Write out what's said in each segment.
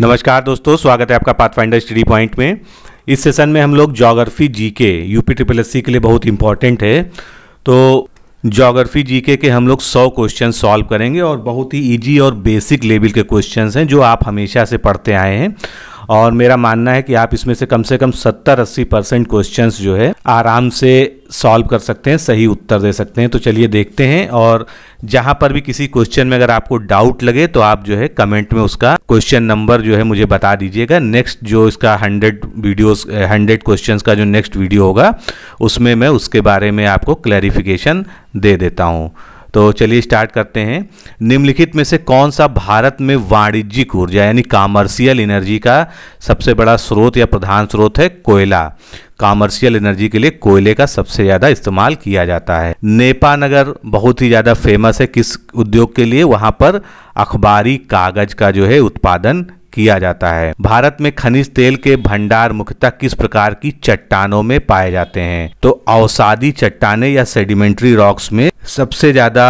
नमस्कार दोस्तों स्वागत है आपका पाथफाइंडर स्टडी पॉइंट में इस सेशन में हम लोग जोग्राफी जी के यूपी ट्रिपल एस के लिए बहुत इंपॉर्टेंट है तो जोग्राफी जी के हम लोग सौ क्वेश्चन सॉल्व करेंगे और बहुत ही ईजी और बेसिक लेवल के क्वेश्चन हैं जो आप हमेशा से पढ़ते आए हैं और मेरा मानना है कि आप इसमें से कम से कम सत्तर अस्सी परसेंट क्वेश्चन जो है आराम से सॉल्व कर सकते हैं सही उत्तर दे सकते हैं तो चलिए देखते हैं और जहाँ पर भी किसी क्वेश्चन में अगर आपको डाउट लगे तो आप जो है कमेंट में उसका क्वेश्चन नंबर जो है मुझे बता दीजिएगा नेक्स्ट जो इसका हंड्रेड वीडियोस हंड्रेड क्वेश्चंस का जो नेक्स्ट वीडियो होगा उसमें मैं उसके बारे में आपको क्लैरिफिकेशन दे देता हूँ तो चलिए स्टार्ट करते हैं निम्नलिखित में से कौन सा भारत में वाणिज्यिक ऊर्जा यानी कॉमर्शियल एनर्जी का सबसे बड़ा स्रोत या प्रधान स्रोत है कोयला कामर्शियल एनर्जी के लिए कोयले का सबसे ज़्यादा इस्तेमाल किया जाता है नेपा नगर बहुत ही ज़्यादा फेमस है किस उद्योग के लिए वहाँ पर अखबारी कागज़ का जो है उत्पादन किया जाता है भारत में खनिज तेल के भंडार मुख्यतः किस प्रकार की चट्टानों में पाए जाते हैं तो औसादी चट्टाने या सेडिमेंट्री रॉक्स में सबसे ज्यादा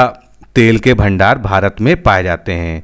तेल के भंडार भारत में पाए जाते हैं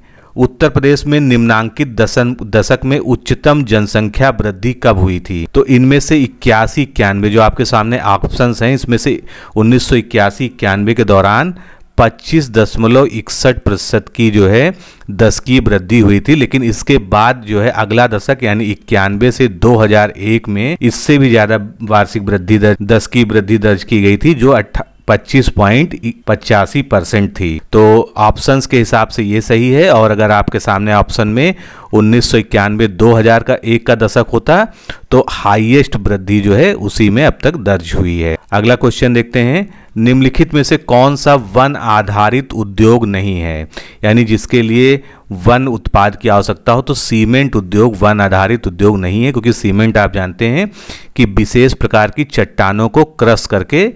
उत्तर प्रदेश में निम्नांकित दशन दशक में उच्चतम जनसंख्या वृद्धि कब हुई थी तो इनमें से इक्यासी इक्यानवे जो आपके सामने ऑप्शन हैं इसमें से उन्नीस सौ इक्यासी इक्यानवे के दौरान पच्चीस दशमलव इकसठ प्रतिशत की जो है दस की वृद्धि हुई थी लेकिन इसके बाद जो है अगला दशक यानी इक्यानवे से 2001 में इससे भी ज़्यादा वार्षिक वृद्धि दर दस की वृद्धि दर्ज की गई थी जो अट्ठा पच्चीस पॉइंट पचासी परसेंट थी तो ऑप्शंस के हिसाब से ये सही है और अगर आपके सामने ऑप्शन में उन्नीस सौ इक्यानवे दो हजार का एक का दशक होता तो हाईएस्ट वृद्धि जो है उसी में अब तक दर्ज हुई है अगला क्वेश्चन देखते हैं निम्नलिखित में से कौन सा वन आधारित उद्योग नहीं है यानी जिसके लिए वन उत्पाद की आवश्यकता हो तो सीमेंट उद्योग वन आधारित उद्योग नहीं है क्योंकि सीमेंट आप जानते हैं कि विशेष प्रकार की चट्टानों को क्रश करके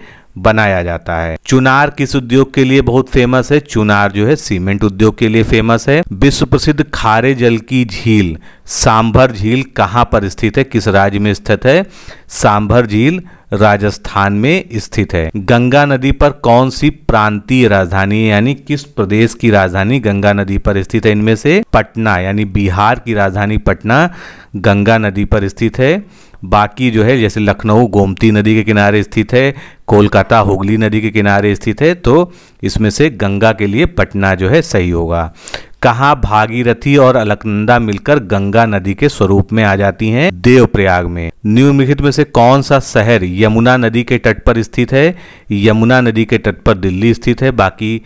बनाया जाता है चुनार किस उद्योग के लिए बहुत फेमस है चुनार जो है सीमेंट उद्योग के लिए फेमस है विश्व प्रसिद्ध खारे जल की झील सांभर झील कहाँ पर स्थित है किस राज्य में स्थित है सांभर झील राजस्थान में स्थित है गंगा नदी पर कौन सी प्रांतीय राजधानी यानी किस प्रदेश की राजधानी गंगा नदी पर स्थित है इनमें से पटना यानी बिहार की राजधानी पटना गंगा नदी पर स्थित है बाकी जो है जैसे लखनऊ गोमती नदी के किनारे स्थित है कोलकाता हुगली नदी के किनारे स्थित है तो इसमें से गंगा के लिए पटना जो है सही होगा कहाँ भागीरथी और अलकनंदा मिलकर गंगा नदी के स्वरूप में आ जाती हैं देवप्रयाग में निम्नलिखित में से कौन सा शहर यमुना नदी के तट पर स्थित है यमुना नदी के तट पर दिल्ली स्थित है बाकी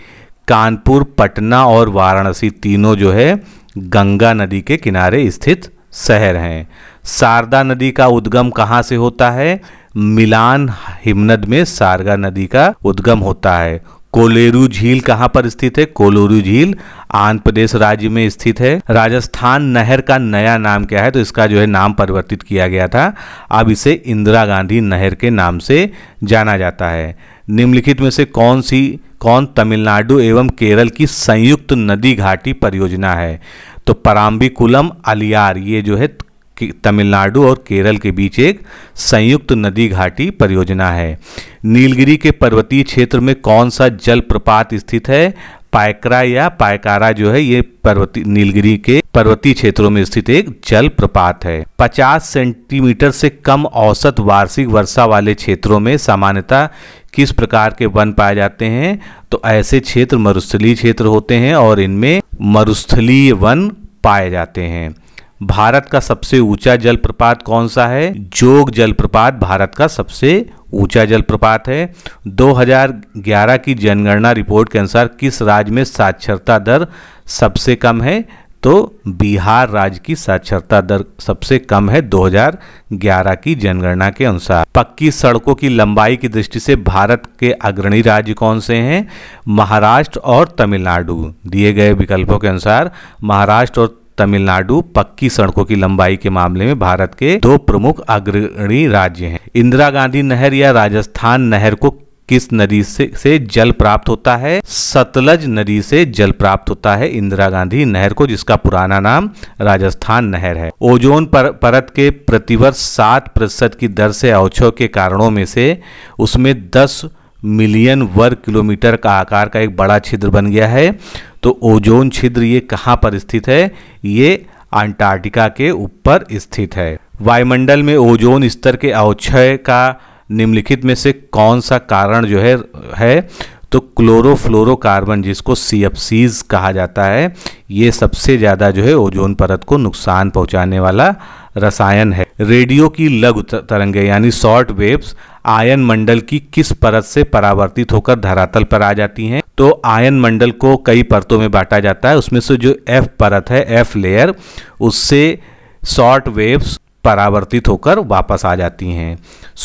कानपुर पटना और वाराणसी तीनों जो है गंगा नदी के किनारे स्थित शहर हैं शारदा नदी का उद्गम कहाँ से होता है मिलान हिमनद में सारगा नदी का उद्गम होता है कोलेरू झील कहाँ पर स्थित है कोलेरू झील आंध्र प्रदेश राज्य में स्थित है राजस्थान नहर का नया नाम क्या है तो इसका जो है नाम परिवर्तित किया गया था अब इसे इंदिरा गांधी नहर के नाम से जाना जाता है निम्नलिखित में से कौन सी कौन तमिलनाडु एवं केरल की संयुक्त नदी घाटी परियोजना है तो पराम्बिकुलम अलियार ये जो है तमिलनाडु और केरल के बीच एक संयुक्त नदी घाटी परियोजना है नीलगिरी के पर्वतीय क्षेत्र में कौन सा जलप्रपात स्थित है पायकरा या पायकारा जो है ये पर्वती नीलगिरी के पर्वतीय क्षेत्रों में स्थित एक जलप्रपात है 50 सेंटीमीटर से कम औसत वार्षिक वर्षा वाले क्षेत्रों में सामान्यतः किस प्रकार के वन पाए जाते हैं तो ऐसे क्षेत्र मरुस्थलीय क्षेत्र होते हैं और इनमें मरुस्थलीय वन पाए जाते हैं भारत का सबसे ऊंचा जलप्रपात कौन सा है जोग जलप्रपात भारत का सबसे ऊंचा जलप्रपात है 2011 की जनगणना रिपोर्ट के अनुसार किस राज्य में साक्षरता दर सबसे कम है तो बिहार राज्य की साक्षरता दर सबसे कम है 2011 की जनगणना के अनुसार पक्की सड़कों की लंबाई की दृष्टि से भारत के अग्रणी राज्य कौन से हैं महाराष्ट्र और तमिलनाडु दिए गए विकल्पों के अनुसार महाराष्ट्र और तमिलनाडु पक्की सड़कों की लंबाई के मामले में भारत के दो प्रमुख अग्रणी राज्य हैं इंदिरा गांधी नहर या राजस्थान नहर को किस नदी से, से जल प्राप्त होता है सतलज नदी से जल प्राप्त होता है इंदिरा गांधी नहर को जिसका पुराना नाम राजस्थान नहर है ओजोन पर, परत के प्रतिवर्ष सात प्रतिशत की दर से अवक्षय के कारणों में से उसमें दस मिलियन वर्ग किलोमीटर का आकार का एक बड़ा छिद्र बन गया है तो ओजोन छिद्र ये कहाँ पर स्थित है ये अंटार्कटिका के ऊपर स्थित है वायुमंडल में ओजोन स्तर के अवक्षय का निम्नलिखित में से कौन सा कारण जो है है तो क्लोरोफ्लोरोकार्बन जिसको सी कहा जाता है ये सबसे ज़्यादा जो है ओजोन परत को नुकसान पहुंचाने वाला रसायन है रेडियो की लघु तरंगे यानी शॉर्ट वेव्स आयन मंडल की किस परत से परावर्तित होकर धरातल पर आ जाती हैं तो आयन मंडल को कई परतों में बांटा जाता है उसमें से जो एफ परत है एफ लेयर उससे शॉर्ट वेव्स परावर्तित होकर वापस आ जाती हैं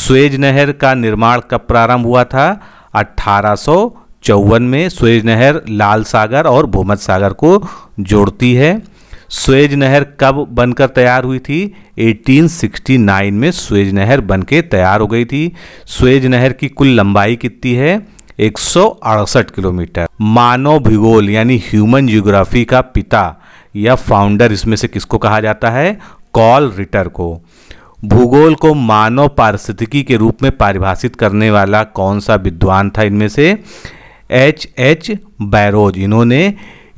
स्वेज नहर का निर्माण कब प्रारंभ हुआ था अट्ठारह चौवन में स्वेज नहर लाल सागर और भूमध सागर को जोड़ती है स्वेज नहर कब बनकर तैयार हुई थी 1869 में स्वेज नहर बन के तैयार हो गई थी स्वेज नहर की कुल लंबाई कितनी है एक किलोमीटर मानव भूगोल यानी ह्यूमन जियोग्राफी का पिता या फाउंडर इसमें से किसको कहा जाता है कॉल रिटर को भूगोल को मानव पारिस्थितिकी के रूप में परिभाषित करने वाला कौन सा विद्वान था इनमें से एच एच बैरोज इन्होंने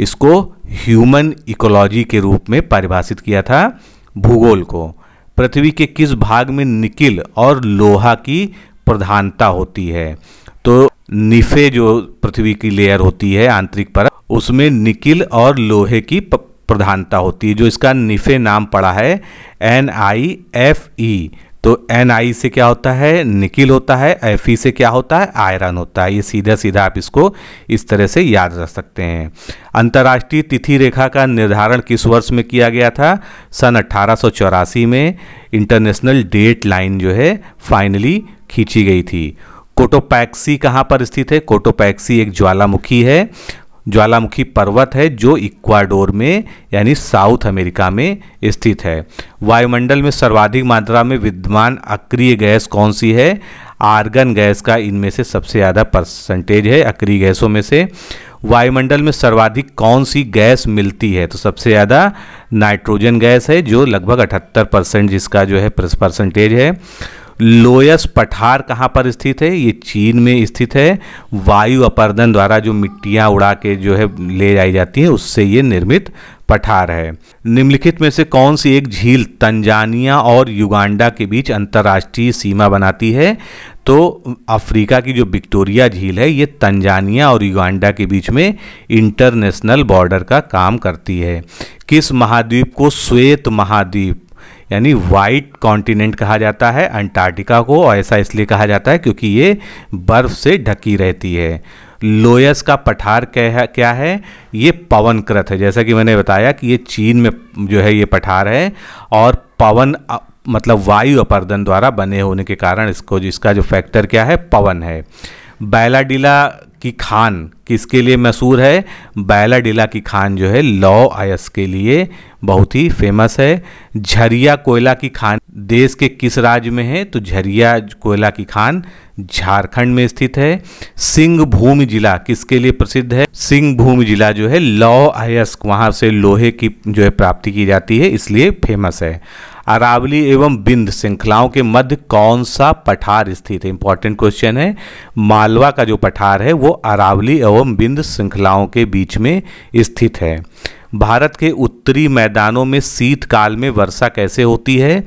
इसको ह्यूमन इकोलॉजी के रूप में परिभाषित किया था भूगोल को पृथ्वी के किस भाग में निकिल और लोहा की प्रधानता होती है तो निफे जो पृथ्वी की लेयर होती है आंतरिक परत उसमें निकिल और लोहे की प्रधानता होती है जो इसका निफे नाम पड़ा है एन आई एफ ई तो एन आई से क्या होता है निकिल होता है एफ ई से क्या होता है आयरन होता है ये सीधा सीधा आप इसको इस तरह से याद रख सकते हैं अंतर्राष्ट्रीय तिथि रेखा का निर्धारण किस वर्ष में किया गया था सन अट्ठारह में इंटरनेशनल डेट लाइन जो है फाइनली खींची गई थी कोटोपैक्सी कहाँ पर स्थित है कोटोपैक्सी एक ज्वालामुखी है ज्वालामुखी पर्वत है जो इक्वाडोर में यानी साउथ अमेरिका में स्थित है वायुमंडल में सर्वाधिक मात्रा में विद्यमान अक्रिय गैस कौन सी है आर्गन गैस का इनमें से सबसे ज़्यादा परसेंटेज है अक्रिय गैसों में से वायुमंडल में सर्वाधिक कौन सी गैस मिलती है तो सबसे ज़्यादा नाइट्रोजन गैस है जो लगभग अठहत्तर परसेंट जिसका जो है परसेंटेज है लोयस पठार कहाँ पर स्थित है ये चीन में स्थित है वायु अपर्दन द्वारा जो मिट्टियाँ उड़ा के जो है ले जाई जाती हैं उससे ये निर्मित पठार है निम्नलिखित में से कौन सी एक झील तंजानिया और युगांडा के बीच अंतर्राष्ट्रीय सीमा बनाती है तो अफ्रीका की जो विक्टोरिया झील है ये तंजानिया और युगांडा के बीच में इंटरनेशनल बॉर्डर का काम करती है किस महाद्वीप को श्वेत महाद्वीप यानी वाइट कॉन्टिनेंट कहा जाता है अंटार्कटिका को और ऐसा इसलिए कहा जाता है क्योंकि ये बर्फ से ढकी रहती है लोयस का पठार क्या क्या है ये पवन है जैसा कि मैंने बताया कि ये चीन में जो है ये पठार है और पवन मतलब वायु अपर्दन द्वारा बने होने के कारण इसको जिसका जो फैक्टर क्या है पवन है बैलाडीला की खान किसके लिए मशहूर है डीला की खान जो है लौ आयस के लिए बहुत ही फेमस है झरिया कोयला की खान देश के किस राज्य में है तो झरिया कोयला की खान झारखंड में स्थित है सिंहभूम जिला किसके लिए प्रसिद्ध है सिंहभूम जिला जो है लौ आयस वहाँ से लोहे की जो है प्राप्ति की जाती है इसलिए फेमस है अरावली एवं बिंद श्रृंखलाओं के मध्य कौन सा पठार स्थित है इंपॉर्टेंट क्वेश्चन है मालवा का जो पठार है वो अरावली एवं बिंद श्रृंखलाओं के बीच में स्थित है भारत के उत्तरी मैदानों में शीतकाल में वर्षा कैसे होती है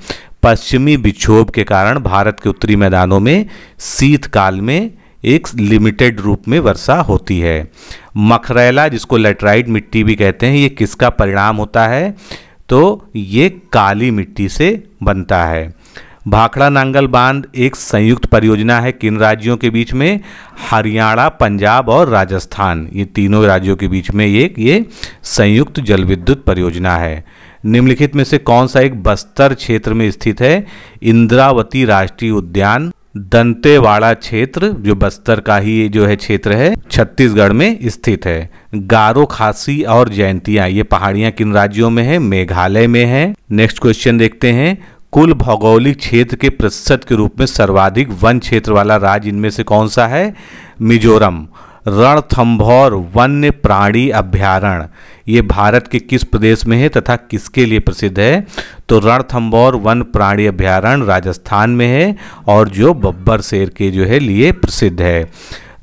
पश्चिमी विक्षोभ के कारण भारत के उत्तरी मैदानों में शीतकाल में एक लिमिटेड रूप में वर्षा होती है मखरैला जिसको लेटराइड मिट्टी भी कहते हैं ये किसका परिणाम होता है तो ये काली मिट्टी से बनता है भाखड़ा नांगल बांध एक संयुक्त परियोजना है किन राज्यों के बीच में हरियाणा पंजाब और राजस्थान ये तीनों राज्यों के बीच में एक ये संयुक्त जल विद्युत परियोजना है निम्नलिखित में से कौन सा एक बस्तर क्षेत्र में स्थित है इंद्रावती राष्ट्रीय उद्यान दंतेवाड़ा क्षेत्र जो बस्तर का ही जो है क्षेत्र है छत्तीसगढ़ में स्थित है गारो खासी और जयंतिया ये पहाड़ियां किन राज्यों में है मेघालय में है नेक्स्ट क्वेश्चन देखते हैं कुल भौगोलिक क्षेत्र के प्रतिशत के रूप में सर्वाधिक वन क्षेत्र वाला राज्य इनमें से कौन सा है मिजोरम रणथंभौर वन्य प्राणी अभ्यारण्य ये भारत के किस प्रदेश में है तथा किसके लिए प्रसिद्ध है तो रणथम्बौर वन प्राणी अभ्यारण्य राजस्थान में है और जो बब्बर शेर के जो है लिए प्रसिद्ध है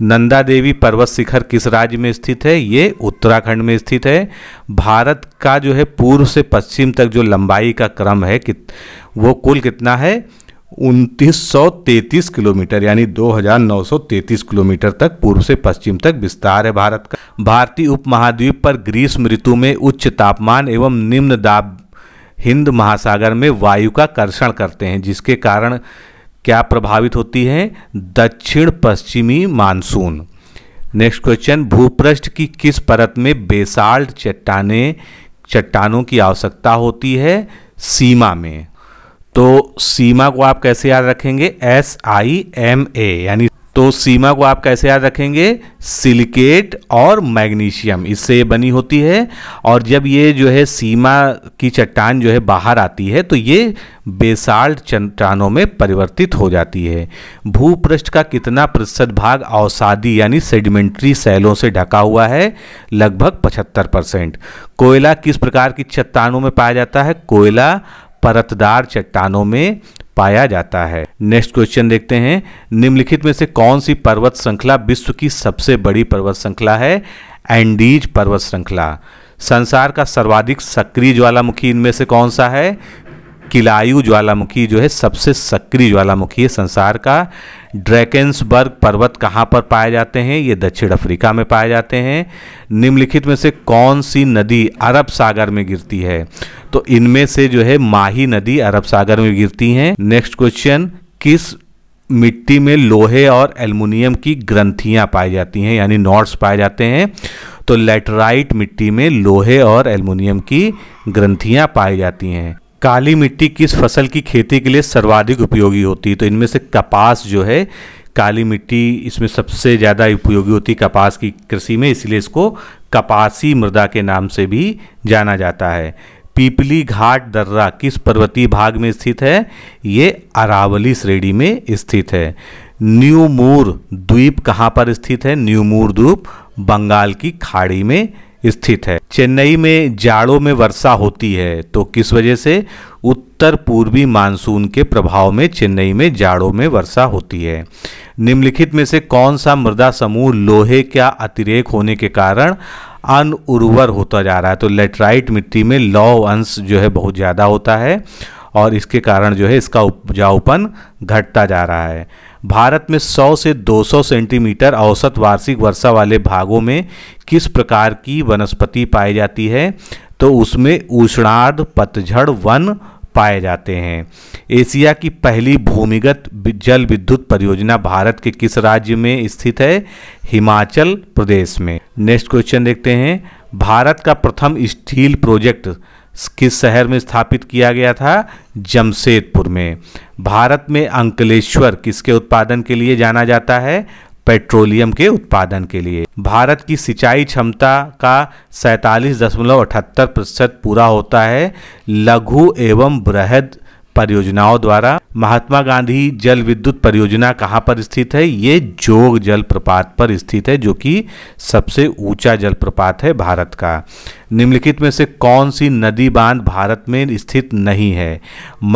नंदा देवी पर्वत शिखर किस राज्य में स्थित है ये उत्तराखंड में स्थित है भारत का जो है पूर्व से पश्चिम तक जो लंबाई का क्रम है कि वो कुल कितना है उनतीस किलोमीटर यानी 2,933 किलोमीटर तक पूर्व से पश्चिम तक विस्तार है भारत का भारतीय उपमहाद्वीप पर ग्रीष्म ऋतु में उच्च तापमान एवं निम्न दाब हिंद महासागर में वायु का कर्षण करते हैं जिसके कारण क्या प्रभावित होती है दक्षिण पश्चिमी मानसून नेक्स्ट क्वेश्चन भूपृष्ठ की किस परत में बेसाल्ट चट्टाने चट्टानों की आवश्यकता होती है सीमा में तो सीमा को आप कैसे याद रखेंगे एस आई एम ए यानी तो सीमा को आप कैसे याद रखेंगे सिलिकेट और मैग्नीशियम इससे बनी होती है और जब ये जो है सीमा की चट्टान जो है बाहर आती है तो ये बेसाल्ट चट्टानों में परिवर्तित हो जाती है भूपृष्ठ का कितना प्रतिशत भाग औसादी यानी सेडिमेंट्री सेलों से ढका हुआ है लगभग 75 परसेंट कोयला किस प्रकार की चट्टानों में पाया जाता है कोयला परतदार चट्टानों में पाया जाता है नेक्स्ट क्वेश्चन देखते हैं निम्नलिखित में से कौन सी पर्वत श्रृंखला विश्व की सबसे बड़ी पर्वत श्रृंखला है एंडीज पर्वत श्रृंखला संसार का सर्वाधिक सक्रिय ज्वालामुखी इनमें से कौन सा है किलायु ज्वालामुखी जो है सबसे सक्रिय ज्वालामुखी है संसार का ड्रैकेंसबर्ग पर्वत कहाँ पर पाए जाते हैं ये दक्षिण अफ्रीका में पाए जाते हैं निम्नलिखित में से कौन सी नदी अरब सागर में गिरती है तो इनमें से जो है माही नदी अरब सागर में गिरती है नेक्स्ट क्वेश्चन किस मिट्टी में लोहे और एल्युमिनियम की ग्रंथियां पाई जाती हैं यानी नॉट्स पाए जाते हैं तो लेटराइट मिट्टी में लोहे और एल्युमिनियम की ग्रंथियां पाई जाती हैं काली मिट्टी किस फसल की खेती के लिए सर्वाधिक उपयोगी होती है तो इनमें से कपास जो है काली मिट्टी इसमें सबसे ज़्यादा उपयोगी होती है कपास की कृषि में इसलिए इसको कपासी मृदा के नाम से भी जाना जाता है पीपली घाट दर्रा किस पर्वतीय भाग में स्थित है ये अरावली श्रेणी में स्थित है न्यूमूर द्वीप कहाँ पर स्थित है न्यूमूर द्वीप बंगाल की खाड़ी में स्थित है चेन्नई में जाड़ों में वर्षा होती है तो किस वजह से उत्तर पूर्वी मानसून के प्रभाव में चेन्नई में जाड़ों में वर्षा होती है निम्नलिखित में से कौन सा मृदा समूह लोहे का अतिरेक होने के कारण उर्वर होता जा रहा है तो लेटराइट मिट्टी में लौ अंश जो है बहुत ज़्यादा होता है और इसके कारण जो है इसका उपजाऊपन घटता जा रहा है भारत में 100 से 200 सेंटीमीटर औसत वार्षिक वर्षा वाले भागों में किस प्रकार की वनस्पति पाई जाती है तो उसमें उष्णार्ध पतझड़ वन पाए जाते हैं एशिया की पहली भूमिगत जल विद्युत परियोजना भारत के किस राज्य में स्थित है हिमाचल प्रदेश में नेक्स्ट क्वेश्चन देखते हैं भारत का प्रथम स्टील प्रोजेक्ट किस शहर में स्थापित किया गया था जमशेदपुर में भारत में अंकलेश्वर किसके उत्पादन के लिए जाना जाता है पेट्रोलियम के उत्पादन के लिए भारत की सिंचाई क्षमता का सैंतालीस दशमलव अठहत्तर प्रतिशत पूरा होता है लघु एवं बृहद परियोजनाओं द्वारा महात्मा गांधी जल विद्युत परियोजना कहाँ पर स्थित है ये जोग जलप्रपात पर स्थित है जो कि सबसे ऊंचा जलप्रपात है भारत का निम्नलिखित में से कौन सी नदी बांध भारत में स्थित नहीं है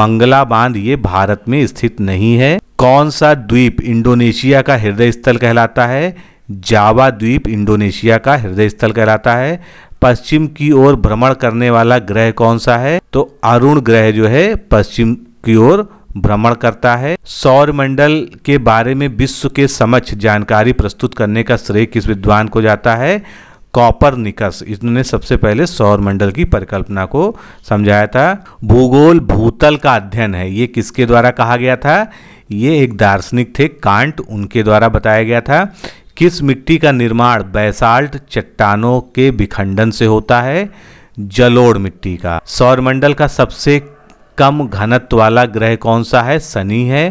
मंगला बांध ये भारत में स्थित नहीं है कौन सा द्वीप इंडोनेशिया का हृदय स्थल कहलाता है जावा द्वीप इंडोनेशिया का हृदय स्थल कहलाता है पश्चिम की ओर भ्रमण करने वाला ग्रह कौन सा है तो अरुण ग्रह जो है पश्चिम की ओर भ्रमण करता है सौर मंडल के बारे में विश्व के समक्ष जानकारी प्रस्तुत करने का श्रेय किस विद्वान को जाता है कॉपर निकस इन्होंने सबसे पहले सौर मंडल की परिकल्पना को समझाया था भूगोल भूतल का अध्ययन है ये किसके द्वारा कहा गया था ये एक दार्शनिक थे कांट उनके द्वारा बताया गया था किस मिट्टी का निर्माण बैसाल्ट चट्टानों के विखंडन से होता है जलोड़ मिट्टी का सौरमंडल का सबसे कम घनत्व वाला ग्रह कौन सा है शनि है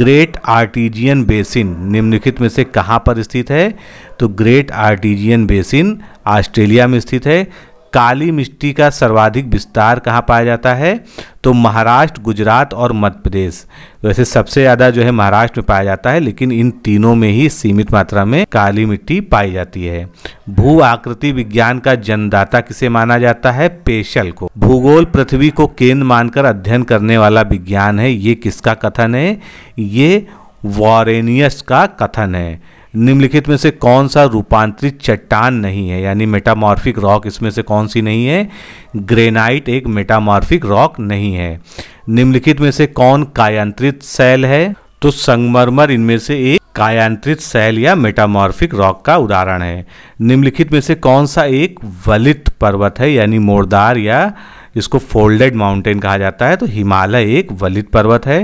ग्रेट आर्टिजियन बेसिन निम्नलिखित में से कहाँ पर स्थित है तो ग्रेट आर्टिजियन बेसिन ऑस्ट्रेलिया में स्थित है काली मिट्टी का सर्वाधिक विस्तार कहाँ पाया जाता है तो महाराष्ट्र गुजरात और मध्य प्रदेश वैसे सबसे ज़्यादा जो है महाराष्ट्र में पाया जाता है लेकिन इन तीनों में ही सीमित मात्रा में काली मिट्टी पाई जाती है भू आकृति विज्ञान का जन्मदाता किसे माना जाता है पेशल को भूगोल पृथ्वी को केंद्र मानकर अध्ययन करने वाला विज्ञान है ये किसका कथन है ये वॉरेनियस का कथन है निम्नलिखित में से कौन सा रूपांतरित चट्टान नहीं है यानी मेटामॉर्फिक रॉक इसमें से कौन सी नहीं है ग्रेनाइट एक मेटामॉर्फिक रॉक नहीं है निम्नलिखित में से कौन कायांत्रित सेल है तो संगमरमर इनमें से एक कायांत्रित सेल या मेटामॉर्फिक रॉक का उदाहरण है निम्नलिखित में से कौन सा एक वलित पर्वत है यानी मोरदार या जिसको फोल्डेड माउंटेन कहा जाता है तो हिमालय एक वलित पर्वत है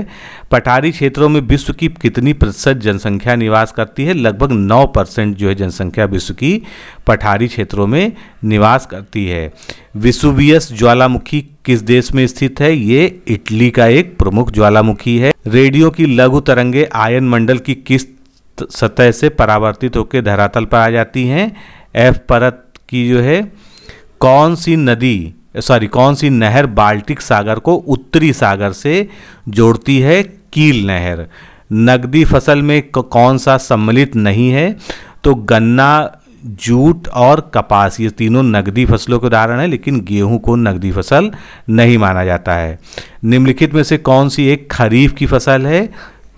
पठारी क्षेत्रों में विश्व की कितनी प्रतिशत जनसंख्या निवास करती है लगभग नौ परसेंट जो है जनसंख्या विश्व की पठारी क्षेत्रों में निवास करती है विसुबियस ज्वालामुखी किस देश में स्थित है ये इटली का एक प्रमुख ज्वालामुखी है रेडियो की लघु तरंगे आयन मंडल की किस सतह से परावर्तित होकर धरातल पर आ जाती हैं एफ परत की जो है कौन सी नदी सॉरी कौन सी नहर बाल्टिक सागर को उत्तरी सागर से जोड़ती है कील नहर नगदी फसल में कौन सा सम्मिलित नहीं है तो गन्ना जूट और कपास ये तीनों नगदी फसलों के उदाहरण है लेकिन गेहूं को नकदी फसल नहीं माना जाता है निम्नलिखित में से कौन सी एक खरीफ की फसल है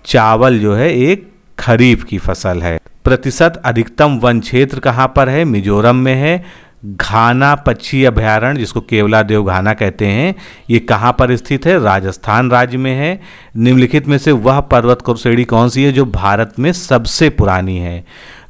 चावल जो है एक खरीफ की फसल है प्रतिशत अधिकतम वन क्षेत्र कहाँ पर है मिजोरम में है घाना पक्षी अभ्यारण्य जिसको केवला देव घाना कहते हैं ये कहाँ पर स्थित है राजस्थान राज्य में है निम्नलिखित में से वह पर्वत श्रेणी कौन सी है जो भारत में सबसे पुरानी है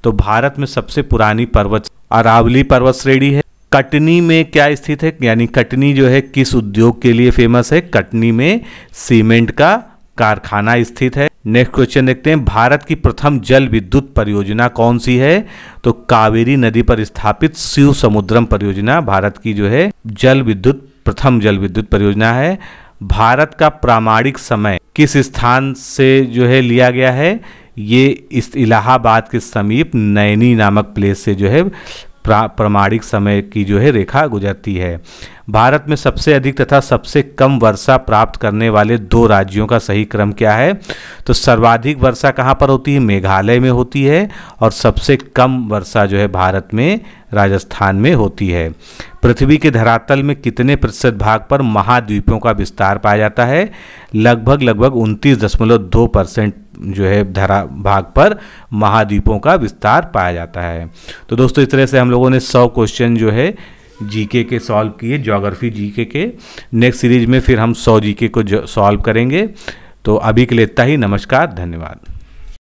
तो भारत में सबसे पुरानी पर्वत अरावली पर्वत श्रेणी है कटनी में क्या स्थित है यानी कटनी जो है किस उद्योग के लिए फेमस है कटनी में सीमेंट का कारखाना स्थित है नेक्स्ट क्वेश्चन देखते हैं भारत की प्रथम जल विद्युत परियोजना कौन सी है तो कावेरी नदी पर स्थापित शिव समुद्रम परियोजना भारत की जो है जल विद्युत प्रथम जल विद्युत परियोजना है भारत का प्रामाणिक समय किस स्थान से जो है लिया गया है ये इस इलाहाबाद के समीप नैनी नामक प्लेस से जो है प्रामाणिक समय की जो है रेखा गुजरती है भारत में सबसे अधिक तथा सबसे कम वर्षा प्राप्त करने वाले दो राज्यों का सही क्रम क्या है तो सर्वाधिक वर्षा कहाँ पर होती है मेघालय में होती है और सबसे कम वर्षा जो है भारत में राजस्थान में होती है पृथ्वी के धरातल में कितने प्रतिशत भाग पर महाद्वीपों का विस्तार पाया जाता है लगभग लगभग उनतीस दशमलव दो परसेंट जो है धरा भाग पर महाद्वीपों का विस्तार पाया जाता है तो दोस्तों इस तरह से हम लोगों ने सौ क्वेश्चन जो है जीके के सॉल्व किए जोग्राफी जीके के नेक्स्ट सीरीज में फिर हम सौ जीके को सॉल्व करेंगे तो अभी के लिए इतना ही नमस्कार धन्यवाद